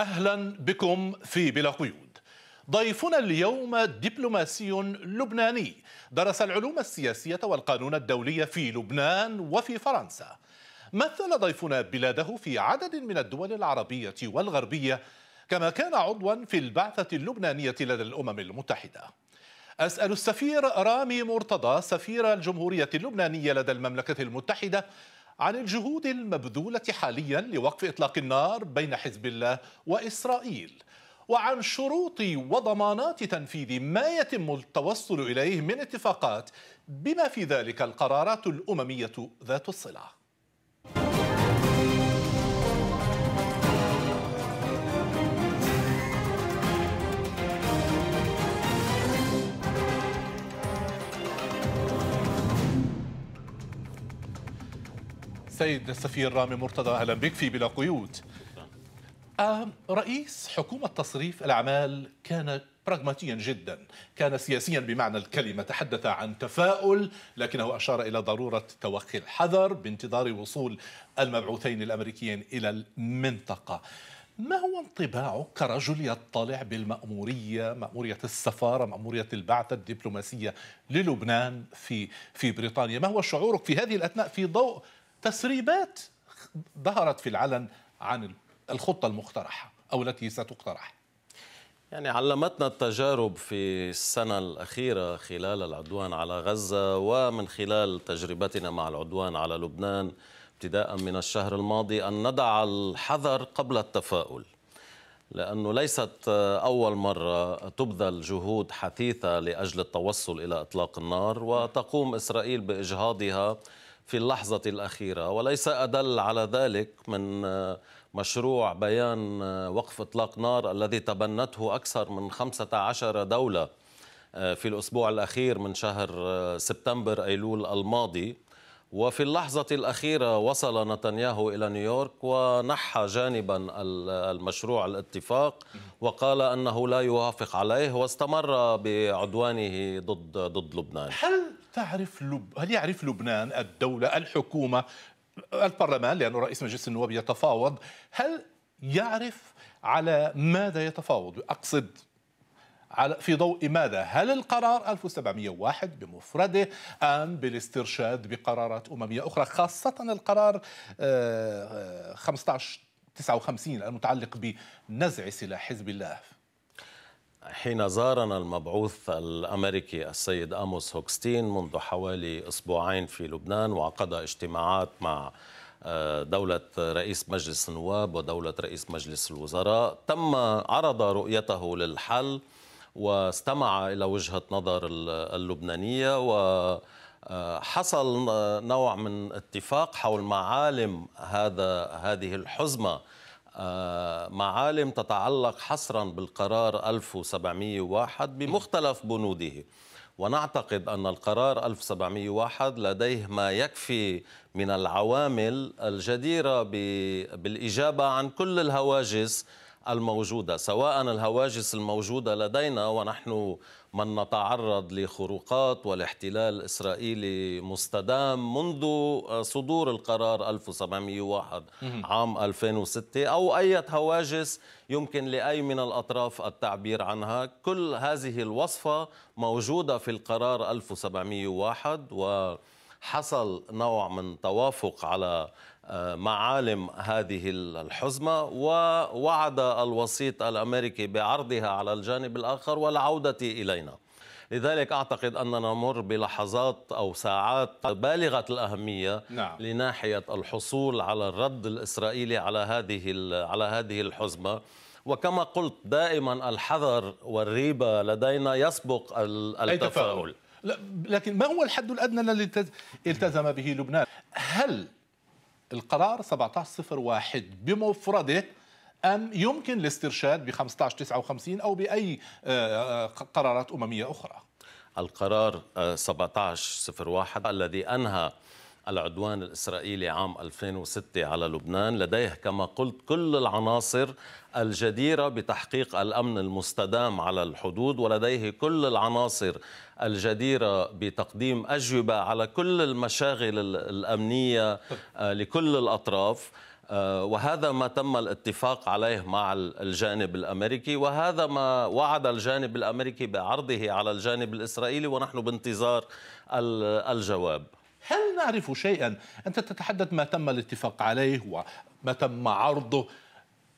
أهلا بكم في بلا قيود ضيفنا اليوم دبلوماسي لبناني درس العلوم السياسية والقانون الدولي في لبنان وفي فرنسا مثل ضيفنا بلاده في عدد من الدول العربية والغربية كما كان عضوا في البعثة اللبنانية لدى الأمم المتحدة أسأل السفير رامي مرتضى سفير الجمهورية اللبنانية لدى المملكة المتحدة عن الجهود المبذولة حاليا لوقف إطلاق النار بين حزب الله وإسرائيل وعن شروط وضمانات تنفيذ ما يتم التوصل إليه من اتفاقات بما في ذلك القرارات الأممية ذات الصلة سيد السفير رامي مرتضى أهلا بك في بلا قيود رئيس حكومة تصريف الأعمال كان براغماتيا جدا كان سياسيا بمعنى الكلمة تحدث عن تفاؤل لكنه أشار إلى ضرورة توخي الحذر بانتظار وصول المبعوثين الأمريكيين إلى المنطقة ما هو انطباعك كرجل يطلع بالمأمورية مأمورية السفارة مأمورية البعثة الدبلوماسية للبنان في في بريطانيا ما هو شعورك في هذه الأثناء في ضوء تسريبات ظهرت في العلن عن الخطة المقترحة أو التي ستقترح يعني علمتنا التجارب في السنة الأخيرة خلال العدوان على غزة ومن خلال تجربتنا مع العدوان على لبنان ابتداء من الشهر الماضي أن ندع الحذر قبل التفاؤل لأنه ليست أول مرة تبذل جهود حثيثة لأجل التوصل إلى إطلاق النار وتقوم إسرائيل بإجهاضها في اللحظة الأخيرة وليس أدل على ذلك من آه، مشروع بيان آه، وقف إطلاق نار الذي تبنته أكثر من 15 دولة آه، في الأسبوع الأخير من شهر سبتمبر أيلول الماضي وفي اللحظة الأخيرة وصل نتنياهو إلى نيويورك ونحى جانبا المشروع الاتفاق وقال أنه لا يوافق عليه واستمر بعدوانه ضد ضد لبنان هل تعرف لب... هل يعرف لبنان الدولة الحكومة البرلمان لأنه رئيس مجلس النواب يتفاوض هل يعرف على ماذا يتفاوض أقصد على في ضوء ماذا؟ هل القرار 1701 بمفرده أم بالاسترشاد بقرارات أممية أخرى خاصة القرار 1559 آه، آه، المتعلق بنزع سلاح حزب الله حين زارنا المبعوث الامريكي السيد اموس هوكستين منذ حوالي اسبوعين في لبنان وعقد اجتماعات مع آه، دولة رئيس مجلس النواب ودولة رئيس مجلس الوزراء تم عرض رؤيته للحل واستمع إلى وجهة نظر اللبنانية وحصل آه، نوع من اتفاق حول معالم هذا هذه الحزمة معالم تتعلق حصرا بالقرار 1701 بمختلف بنوده ونعتقد أن القرار 1701 لديه ما يكفي من العوامل الجديرة بالإجابة عن كل الهواجس الموجودة سواء الهواجس الموجودة لدينا ونحن من نتعرض لخروقات والاحتلال الإسرائيلي مستدام منذ صدور القرار 1701 عام 2006 أو أي هواجس يمكن لأي من الأطراف التعبير عنها كل هذه الوصفة موجودة في القرار 1701 و حصل نوع من توافق على آه، معالم هذه الحزمة ووعد الوسيط الأمريكي بعرضها على الجانب الآخر والعودة إلينا لذلك أعتقد أننا نمر بلحظات أو ساعات بالغة الأهمية نعم. لناحية الحصول على الرد الإسرائيلي على هذه على هذه الحزمة وكما قلت دائما الحذر والريبة لدينا يسبق التفاؤل لكن ما هو الحد الادنى الذي التزم به لبنان؟ هل القرار 1701 بمفرده ام يمكن الاسترشاد ب 1559 او باي آه، آه، قرارات امميه اخرى؟ القرار 1701 آه، الذي انهى العدوان الإسرائيلي عام 2006 على لبنان لديه كما قلت كل العناصر الجديرة بتحقيق الأمن المستدام على الحدود ولديه كل العناصر الجديرة بتقديم أجوبة على كل المشاغل الأمنية آه، لكل الأطراف آه، وهذا ما تم الاتفاق عليه مع الجانب الامريكي وهذا ما وعد الجانب الامريكي بعرضه على الجانب الاسرائيلي ونحن بانتظار الجواب هل نعرف شيئا أنت تتحدث ما تم الاتفاق عليه وما تم عرضه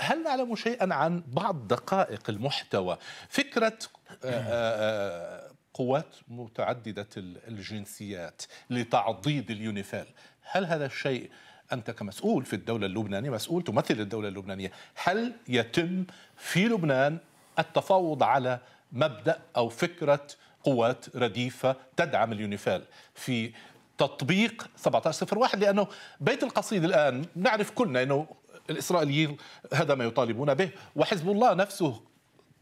هل نعلم شيئا عن بعض دقائق المحتوى فكرة آه، آه، آه، قوات متعددة الجنسيات لتعضيد اليونيفال هل هذا الشيء أنت كمسؤول في الدولة اللبنانية مسؤول تمثل الدولة اللبنانية هل يتم في لبنان التفاوض على مبدأ أو فكرة قوات رديفة تدعم اليونيفال في تطبيق 1701 لانه بيت القصيد الان نعرف كلنا انه الاسرائيليين هذا ما يطالبون به وحزب الله نفسه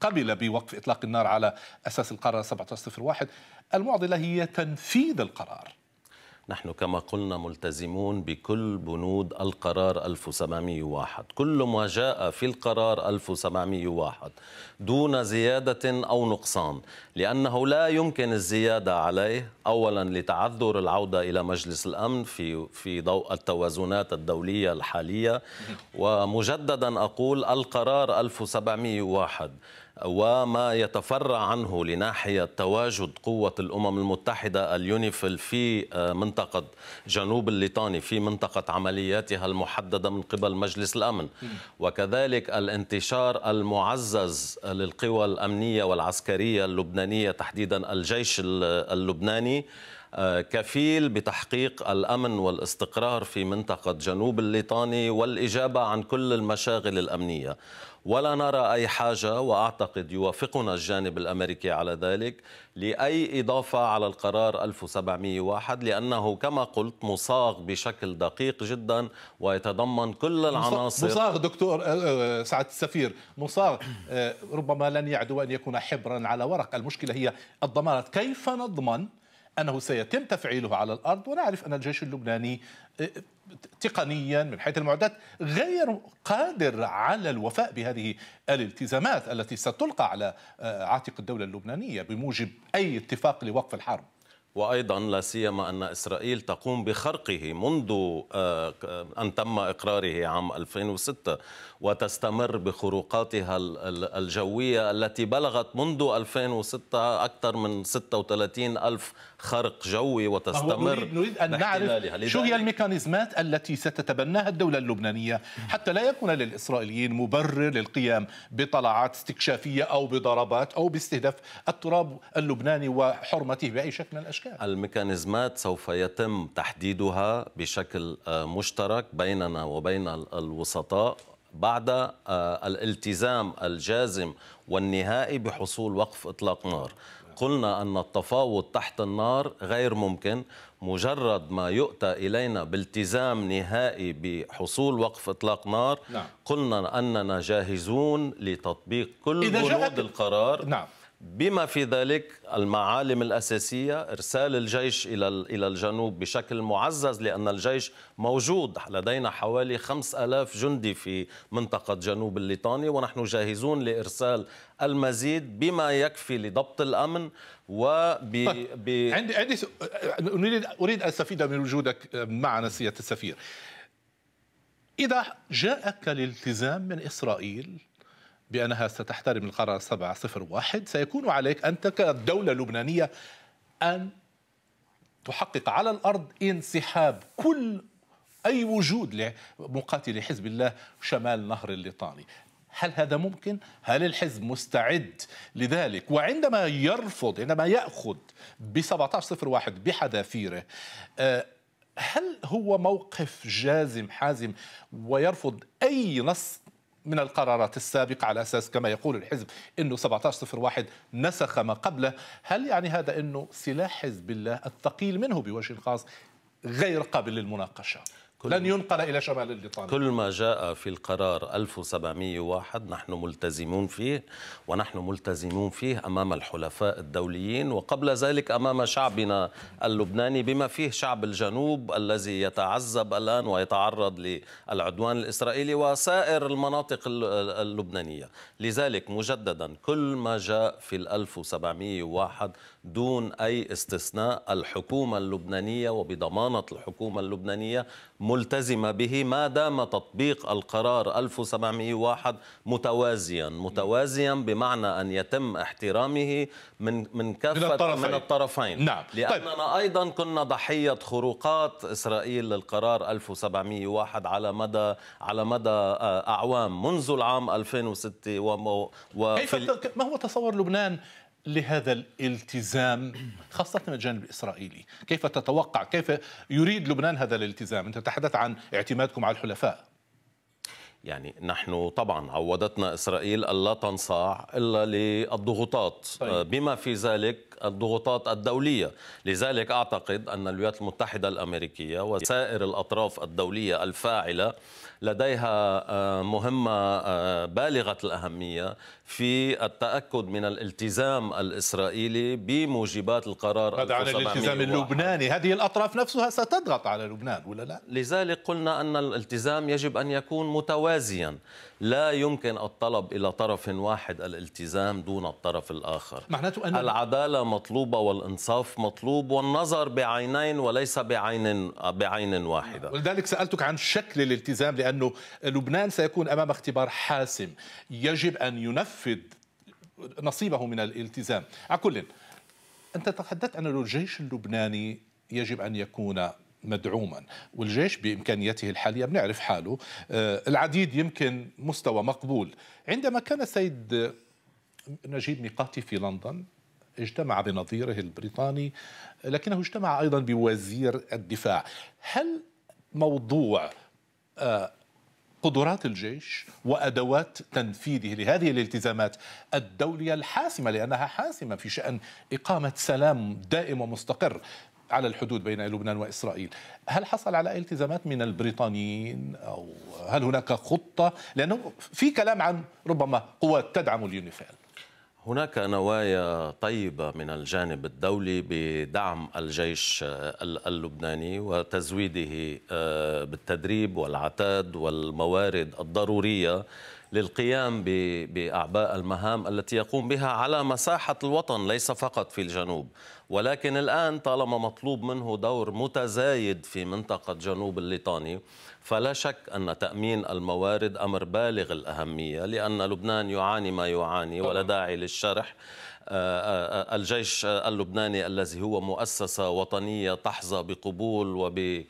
قبل بوقف اطلاق النار على اساس القرار 1701 المعضله هي تنفيذ القرار نحن كما قلنا ملتزمون بكل بنود القرار 1701 كل ما جاء في القرار 1701 دون زيادة أو نقصان لأنه لا يمكن الزيادة عليه أولا لتعذر العودة إلى مجلس الأمن في في ضوء التوازنات الدولية الحالية ومجددا أقول القرار 1701 وما يتفرع عنه لناحية تواجد قوة الأمم المتحدة اليونيفل في آه، منطقة جنوب الليطاني في منطقة عملياتها المحددة من قبل مجلس الأمن وكذلك الانتشار المعزز للقوى الأمنية والعسكرية اللبنانية تحديدا الجيش اللبناني آه، كفيل بتحقيق الامن والاستقرار في منطقه جنوب الليطاني والاجابه عن كل المشاغل الامنيه ولا نرى أي حاجة وأعتقد يوافقنا الجانب الأمريكي على ذلك لأي إضافة على القرار 1701 لأنه كما قلت مصاغ بشكل دقيق جدا ويتضمن كل العناصر مصاغ دكتور آه، آه، سعد السفير مصاغ آه، ربما لن يعدو أن يكون حبرا على ورق المشكلة هي الضمانات كيف نضمن انه سيتم تفعيله على الارض ونعرف ان الجيش اللبناني آه، تقنيا من حيث المعدات غير قادر على الوفاء بهذه الالتزامات التي ستلقى على آه، عاتق الدوله اللبنانيه بموجب اي اتفاق لوقف الحرب. وايضا لا سيما ان اسرائيل تقوم بخرقه منذ آه، ان تم اقراره عام 2006 وتستمر بخروقاتها الجويه التي بلغت منذ 2006 اكثر من 36 الف خرق جوي وتستمر نريد, نريد أن نعرف شو هي الميكانيزمات التي ستتبناها الدولة اللبنانية حتى لا يكون للإسرائيليين مبرر للقيام بطلعات استكشافية أو بضربات أو باستهداف التراب اللبناني وحرمته بأي شكل من الأشكال الميكانيزمات سوف يتم تحديدها بشكل آه، مشترك بيننا وبين الوسطاء بعد آه، الالتزام الجازم والنهائي بحصول وقف اطلاق نار قلنا أن التفاوض تحت النار غير ممكن مجرد ما يؤتى إلينا بالتزام نهائي بحصول وقف إطلاق نار نعم. قلنا أننا جاهزون لتطبيق كل بنود القرار نعم. بما في ذلك المعالم الأساسية إرسال الجيش إلى إلى الجنوب بشكل معزز لأن الجيش موجود لدينا حوالي 5000 جندي في منطقة جنوب الليطاني ونحن جاهزون لإرسال المزيد بما يكفي لضبط الأمن وب طيب، عندي عندي أريد أريد أن أستفيد من وجودك معنا سيادة السفير إذا جاءك الالتزام من إسرائيل بأنها ستحترم القرار 701 سيكون عليك أنت كدولة لبنانية أن تحقق على الأرض انسحاب كل أي وجود لمقاتلي حزب الله شمال نهر الليطاني هل هذا ممكن؟ هل الحزب مستعد لذلك؟ وعندما يرفض عندما يأخذ ب 1701 بحذافيره آه، هل هو موقف جازم حازم ويرفض أي نص من القرارات السابقة على أساس كما يقول الحزب أنه 1701 نسخ ما قبله هل يعني هذا أنه سلاح حزب الله الثقيل منه بوجه خاص غير قابل للمناقشة لن ينقل إلى شمال الليطاني كل ما جاء في القرار 1701 نحن ملتزمون فيه ونحن ملتزمون فيه أمام الحلفاء الدوليين وقبل ذلك أمام شعبنا اللبناني بما فيه شعب الجنوب الذي يتعذب الآن ويتعرض للعدوان الإسرائيلي وسائر المناطق اللبنانية لذلك مجددا كل ما جاء في 1701 دون أي استثناء الحكومة اللبنانية وبضمانة الحكومة اللبنانية ملتزمة به ما دام تطبيق القرار 1701 متوازيا متوازيا بمعنى أن يتم احترامه من من كافة من الطرفين, من الطرفين. نعم. طيب. لأننا طيب. أيضا كنا ضحية خروقات إسرائيل للقرار 1701 على مدى على مدى آه، أعوام منذ العام 2006 و, و... كيف ما هو تصور لبنان لهذا الالتزام خاصة من الجانب الإسرائيلي كيف تتوقع كيف يريد لبنان هذا الالتزام أنت تحدث عن اعتمادكم على الحلفاء يعني نحن طبعا عودتنا اسرائيل الا تنصاع الا للضغوطات طيب. آه، بما في ذلك الضغوطات الدوليه، لذلك اعتقد ان الولايات المتحده الامريكيه وسائر الاطراف الدوليه الفاعله لديها آه، مهمة آه، بالغة الأهمية في التأكد من الالتزام الإسرائيلي بموجبات القرار هذا عن الالتزام اللبناني هذه الأطراف نفسها ستضغط على لبنان ولا لا؟ لذلك قلنا أن الالتزام يجب أن يكون متوازيا لا يمكن الطلب إلى طرف واحد الالتزام دون الطرف الآخر معناته أن العدالة مطلوبة والإنصاف مطلوب والنظر بعينين وليس بعين بعين واحده ولذلك سألتك عن شكل الالتزام لأن بأن لبنان سيكون أمام اختبار حاسم يجب أن ينفذ نصيبه من الالتزام على كل أنت تحدثت أن الجيش اللبناني يجب أن يكون مدعوما والجيش بإمكانيته الحالية بنعرف حاله آه، العديد يمكن مستوى مقبول عندما كان السيد نجيب ميقاتي في لندن اجتمع بنظيره البريطاني لكنه اجتمع أيضا بوزير الدفاع هل موضوع آه، قدرات الجيش وادوات تنفيذه لهذه الالتزامات الدوليه الحاسمه لانها حاسمه في شان اقامه سلام دائم ومستقر على الحدود بين لبنان واسرائيل، هل حصل على التزامات من البريطانيين او هل هناك خطه؟ لانه في كلام عن ربما قوات تدعم اليونيفيل. هناك نوايا طيبة من الجانب الدولي بدعم الجيش اللبناني وتزويده آه، بالتدريب والعتاد والموارد الضرورية للقيام باعباء المهام التي يقوم بها على مساحه الوطن ليس فقط في الجنوب ولكن الان طالما مطلوب منه دور متزايد في منطقه جنوب الليطاني فلا شك ان تامين الموارد امر بالغ الاهميه لان لبنان يعاني ما يعاني ولا داعي للشرح آه، آه، آه، الجيش اللبناني الذي هو مؤسسه وطنيه تحظى بقبول وب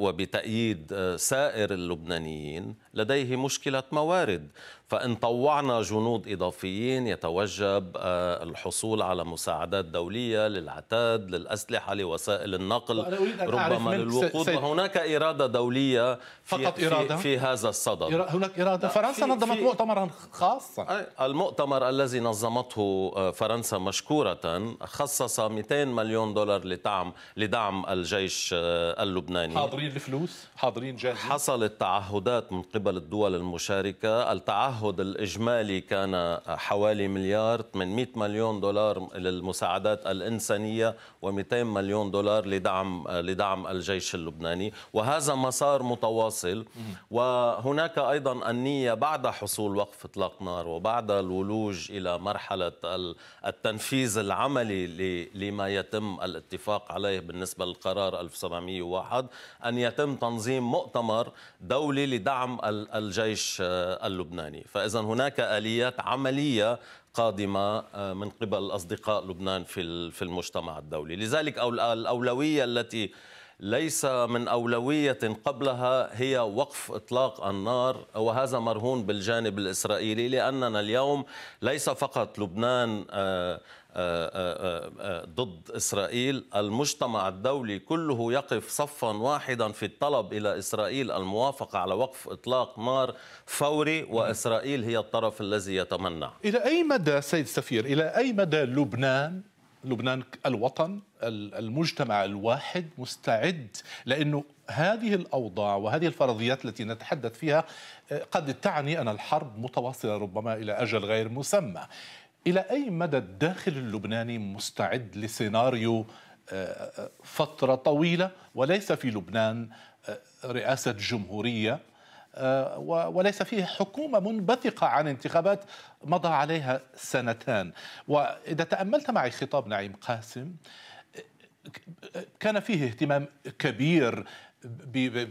وبتأييد سائر اللبنانيين لديه مشكلة موارد فإن طوعنا جنود إضافيين يتوجب آه، الحصول على مساعدات دولية للعتاد للأسلحة لوسائل النقل ربما للوقود وهناك إرادة دولية في, فقط إرادة في, في هذا الصدد هناك إرادة فرنسا نظمت مؤتمرا خاصا المؤتمر الذي نظمته آه، فرنسا مشكورة خصص 200 مليون دولار لدعم لدعم الجيش آه، اللبناني حاضرين الفلوس حاضرين جاهزين حصلت تعهدات من قبل الدول المشاركة التعهد الإجمالي كان حوالي مليار 800 مليون دولار للمساعدات الإنسانية و200 مليون دولار لدعم لدعم الجيش اللبناني وهذا مسار متواصل وهناك أيضا النية بعد حصول وقف إطلاق نار وبعد الولوج إلى مرحلة التنفيذ العملي لما يتم الاتفاق عليه بالنسبة للقرار 1701 واحد أن يتم تنظيم مؤتمر دولي لدعم الجيش آه، اللبناني فإذا هناك آليات عملية قادمة آه، من قبل أصدقاء لبنان في المجتمع الدولي لذلك الأولوية التي ليس من أولوية قبلها هي وقف إطلاق النار وهذا مرهون بالجانب الإسرائيلي لأننا اليوم ليس فقط لبنان آه، آه، آه، آه، ضد إسرائيل المجتمع الدولي كله يقف صفا واحدا في الطلب إلى إسرائيل الموافقة على وقف إطلاق نار فوري وإسرائيل هي الطرف الذي يتمنع إلى أي مدى سيد سفير إلى أي مدى لبنان لبنان الوطن المجتمع الواحد مستعد لانه هذه الاوضاع وهذه الفرضيات التي نتحدث فيها قد تعني ان الحرب متواصله ربما الى اجل غير مسمى إلى أي مدى الداخل اللبناني مستعد لسيناريو آه، آه، فترة طويلة وليس في لبنان آه، رئاسة جمهورية وليس فيه حكومة منبثقة عن انتخابات مضى عليها سنتان وإذا تأملت معي خطاب نعيم قاسم كان فيه اهتمام كبير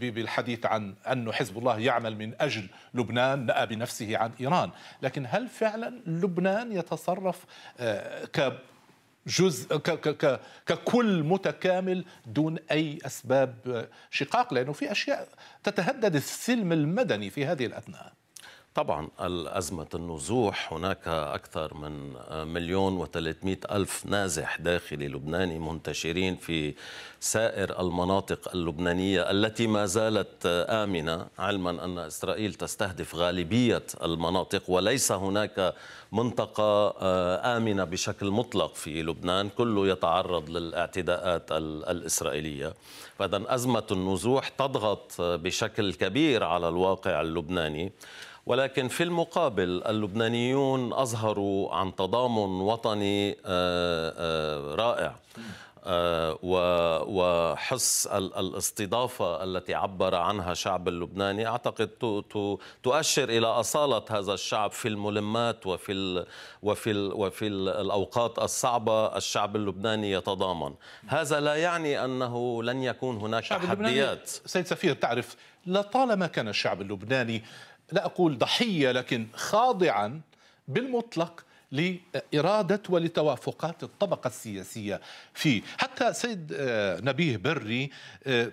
بالحديث عن أن حزب الله يعمل من أجل لبنان نأى بنفسه عن إيران لكن هل فعلا لبنان يتصرف آه، ك جزء ككل متكامل دون اي اسباب شقاق لانه في اشياء تتهدد السلم المدني في هذه الاثناء. طبعا أزمة النزوح هناك أكثر من مليون وثلاثمائة ألف نازح داخلي لبناني منتشرين في سائر المناطق اللبنانية التي ما زالت آمنة علما أن إسرائيل تستهدف غالبية المناطق وليس هناك منطقة آه، آمنة بشكل مطلق في لبنان كله يتعرض للاعتداءات الإسرائيلية فإذا أزمة النزوح تضغط بشكل كبير على الواقع اللبناني ولكن في المقابل اللبنانيون أظهروا عن تضامن وطني آه، آه، رائع آه، وحس الاستضافة التي عبر عنها شعب اللبناني أعتقد تؤشر إلى أصالة هذا الشعب في الملمات وفي, الـ وفي, الـ وفي الأوقات الصعبة الشعب اللبناني يتضامن هذا لا يعني أنه لن يكون هناك تحديات سيد سفير تعرف لطالما كان الشعب اللبناني لا أقول ضحية لكن خاضعا بالمطلق لإرادة ولتوافقات الطبقة السياسية فيه حتى سيد آه، نبيه بري آه،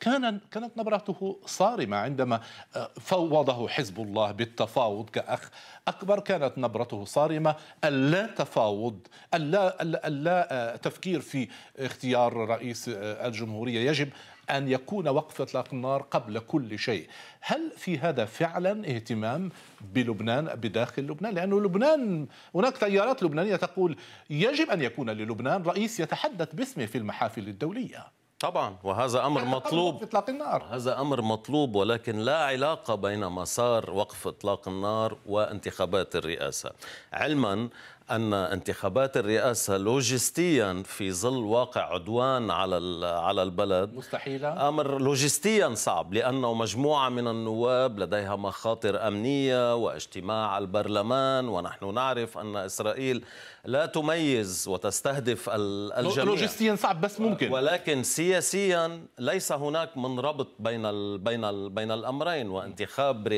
كان كانت نبرته صارمه عندما آه، فوضه حزب الله بالتفاوض كاخ اكبر كانت نبرته صارمه الا تفاوض الا الا تفكير في اختيار رئيس الجمهوريه يجب أن يكون وقف إطلاق النار قبل كل شيء هل في هذا فعلا اهتمام بلبنان بداخل لبنان لأنه لبنان هناك تيارات لبنانية تقول يجب أن يكون للبنان رئيس يتحدث باسمه في المحافل الدولية طبعا وهذا امر مطلوب اطلاق النار هذا امر مطلوب ولكن لا علاقه بين مسار وقف اطلاق النار وانتخابات الرئاسه علما ان انتخابات الرئاسه لوجستيا في ظل واقع عدوان على على البلد مستحيله امر لوجستيا صعب لانه مجموعه من النواب لديها مخاطر امنيه واجتماع البرلمان ونحن نعرف ان اسرائيل لا تميز وتستهدف الجميع لوجستيا صعب بس ممكن ولكن سياسيا ليس هناك من ربط بين الـ بين الـ بين الامرين وانتخاب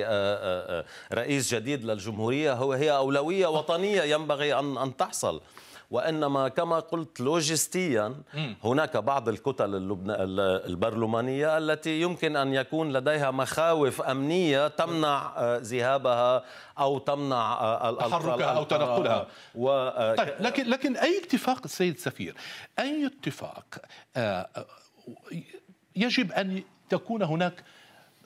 رئيس جديد للجمهوريه هو هي اولويه وطنيه ينبغي ان أن أن تحصل وانما كما قلت لوجستيا هناك بعض الكتل اللبنا البرلمانيه التي يمكن ان يكون لديها مخاوف امنيه تمنع آه، ذهابها او تمنع آه، تحركها او تنقلها و... آه، طيب لكن لكن اي اتفاق السيد سفير اي اتفاق يجب ان تكون هناك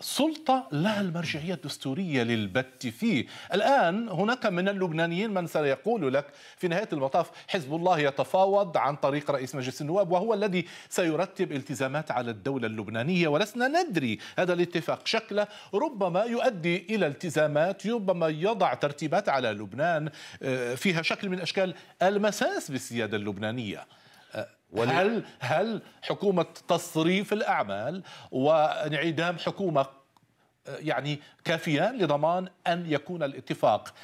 سلطة لها المرجعية الدستورية للبت فيه الآن هناك من اللبنانيين من سيقول لك في نهاية المطاف حزب الله يتفاوض عن طريق رئيس مجلس النواب وهو الذي سيرتب التزامات على الدولة اللبنانية ولسنا ندري هذا الاتفاق شكله ربما يؤدي إلى التزامات ربما يضع ترتيبات على لبنان آه، فيها شكل من أشكال المساس بالسيادة اللبنانية أه، هل هل حكومه تصريف الاعمال وانعدام حكومه أه، يعني كافيان لضمان ان يكون الاتفاق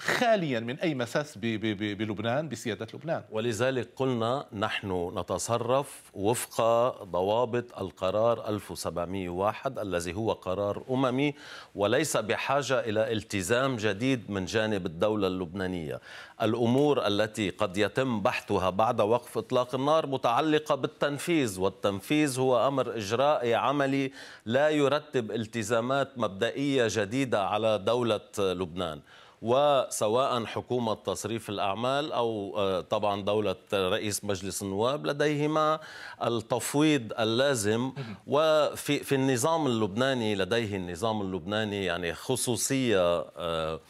خاليا من أي مساس بلبنان بسيادة لبنان ولذلك قلنا نحن نتصرف وفق ضوابط القرار 1701 الذي هو قرار أممي وليس بحاجة إلى التزام جديد من جانب الدولة اللبنانية الأمور التي قد يتم بحثها بعد وقف إطلاق النار متعلقة بالتنفيذ والتنفيذ هو أمر إجرائي عملي لا يرتب التزامات مبدئية جديدة على دولة لبنان وسواء حكومة تصريف الأعمال أو آه، طبعا دولة رئيس مجلس النواب لديهما التفويض اللازم وفي في النظام اللبناني لديه النظام اللبناني يعني خصوصية آه،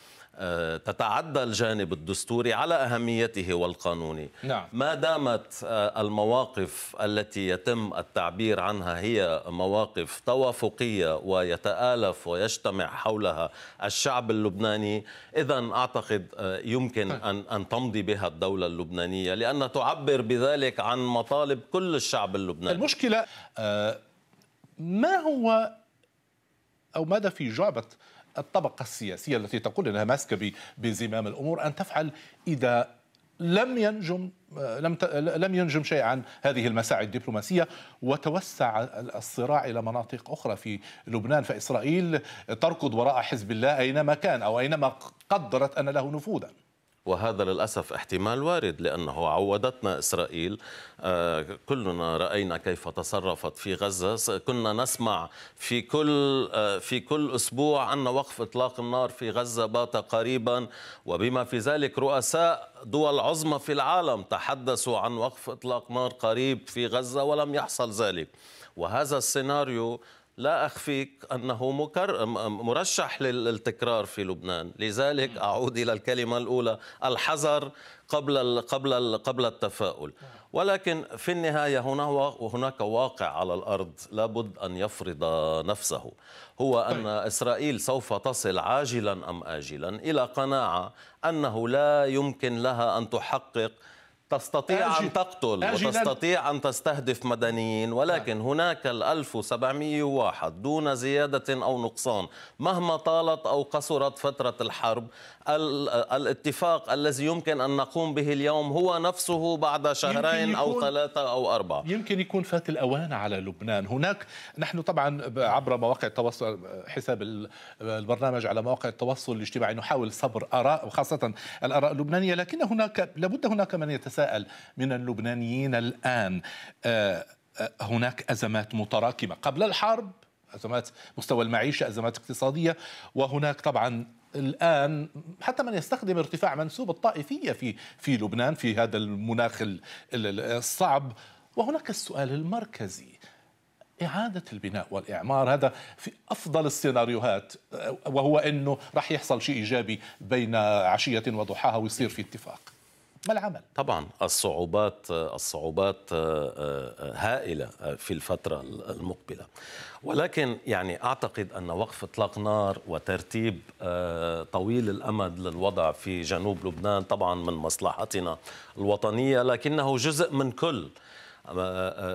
آه، تتعدى الجانب الدستوري على اهميته والقانوني نعم. ما دامت آه، المواقف التي يتم التعبير عنها هي مواقف توافقيه ويتالف ويجتمع حولها الشعب اللبناني اذا اعتقد آه، يمكن ان ان تمضي بها الدوله اللبنانيه لان تعبر بذلك عن مطالب كل الشعب اللبناني المشكله ما هو او ماذا في جعبه الطبقة السياسية التي تقول أنها ماسكة بزمام الأمور أن تفعل إذا لم ينجم آه، لم لم ينجم شيء عن هذه المساعي الدبلوماسيه وتوسع الصراع الى مناطق اخرى في لبنان فاسرائيل تركض وراء حزب الله اينما كان او اينما قدرت ان له نفوذا. وهذا للأسف احتمال وارد لأنه عودتنا إسرائيل آه، كلنا رأينا كيف تصرفت في غزة كنا نسمع في كل آه، في كل أسبوع أن وقف إطلاق النار في غزة بات قريبا وبما في ذلك رؤساء دول عظمى في العالم تحدثوا عن وقف إطلاق نار قريب في غزة ولم يحصل ذلك وهذا السيناريو لا أخفيك أنه مكر مرشح للتكرار في لبنان لذلك أعود إلى الكلمة الأولى الحذر قبل قبل قبل التفاؤل نعم. ولكن في النهاية هنا وهناك واقع على الأرض لابد أن يفرض نفسه هو طيب. أن إسرائيل سوف تصل عاجلا أم آجلا إلى قناعة أنه لا يمكن لها أن تحقق تستطيع أن تقتل وتستطيع أن تستهدف مدنيين ولكن نعم. هناك ال 1701 دون زيادة أو نقصان مهما طالت أو قصرت فترة الحرب الاتفاق الذي يمكن أن نقوم به اليوم هو نفسه بعد شهرين أو ثلاثة أو أربعة يمكن يكون فات الأوان على لبنان هناك نحن طبعا عبر مواقع التواصل حساب البرنامج على مواقع التواصل الاجتماعي نحاول صبر آراء وخاصة الآراء اللبنانية لكن هناك لابد هناك من يتساءل يتساءل من اللبنانيين الآن آه، آه، هناك أزمات متراكمة قبل الحرب أزمات مستوى المعيشة أزمات اقتصادية وهناك طبعا الآن حتى من يستخدم ارتفاع منسوب الطائفية في في لبنان في هذا المناخ الصعب وهناك السؤال المركزي إعادة البناء والإعمار هذا في أفضل السيناريوهات آه، وهو أنه راح يحصل شيء إيجابي بين عشية وضحاها ويصير في اتفاق ما العمل؟ طبعا الصعوبات الصعوبات آه، آه، آه، هائله في الفتره المقبله ولكن يعني اعتقد ان وقف اطلاق نار وترتيب طويل الامد للوضع في جنوب لبنان طبعا من مصلحتنا الوطنيه لكنه جزء من كل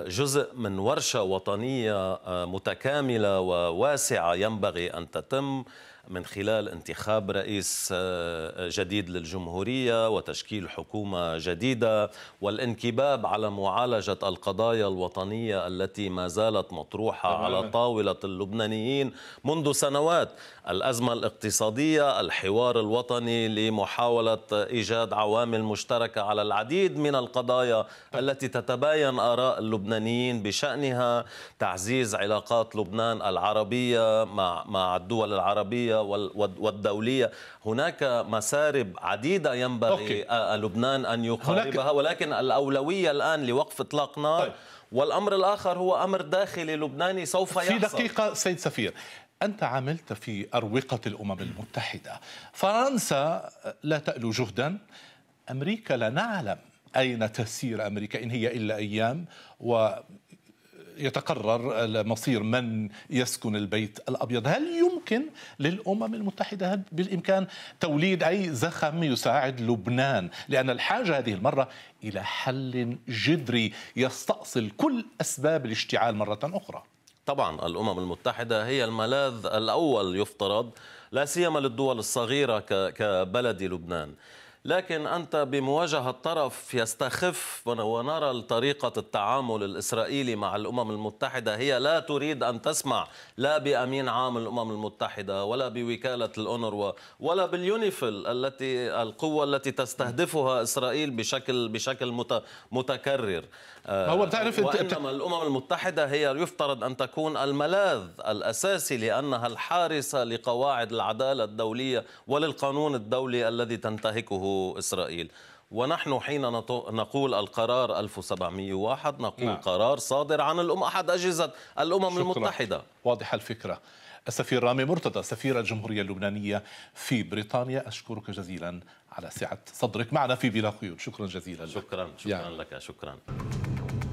جزء من ورشه وطنيه متكامله وواسعه ينبغي ان تتم من خلال انتخاب رئيس آه، جديد للجمهورية وتشكيل حكومة جديدة والانكباب على معالجة القضايا الوطنية التي ما زالت مطروحة على طاولة اللبنانيين منذ سنوات الأزمة الاقتصادية الحوار الوطني لمحاولة إيجاد عوامل مشتركة على العديد من القضايا التي تتباين آراء اللبنانيين بشأنها تعزيز علاقات لبنان العربية مع مع الدول العربية والدولية هناك مسارب عديدة ينبغي أوكي. آه، آه، لبنان أن يقاربها ولكن الأولوية الآن لوقف إطلاق نار طيب. والأمر الآخر هو أمر داخلي لبناني سوف يحصل في دقيقة سيد سفير أنت عملت في أروقة الأمم المتحدة فرنسا آه، لا تألو جهدا أمريكا لا نعلم أين تسير أمريكا إن هي إلا أيام و يتقرر مصير من يسكن البيت الابيض، هل يمكن للامم المتحده بالامكان توليد اي زخم يساعد لبنان؟ لان الحاجه هذه المره الى حل جذري يستأصل كل اسباب الاشتعال مره اخرى. طبعا الامم المتحده هي الملاذ الاول يفترض لا سيما للدول الصغيره كبلد لبنان. لكن أنت بمواجهة طرف يستخف ونرى طريقة التعامل الإسرائيلي مع الأمم المتحدة هي لا تريد أن تسمع لا بأمين عام الأمم المتحدة ولا بوكالة الأونروا ولا باليونيفل التي القوة التي تستهدفها إسرائيل بشكل بشكل متكرر آه، هو بتعرف وإنما الأمم المتحدة هي يفترض أن تكون الملاذ الأساسي لأنها الحارسة لقواعد العدالة الدولية وللقانون الدولي الذي تنتهكه إسرائيل ونحن حين نقول القرار 1701 نقول نعم. قرار صادر عن الأم أحد أجهزة الأمم شكرا. المتحدة واضحة الفكرة السفير رامي مرتضى سفير الجمهورية اللبنانية في بريطانيا أشكرك جزيلا على سعة صدرك معنا في بلا قيود شكرا جزيلا شكرا لك. شكرا, شكرا لك شكرا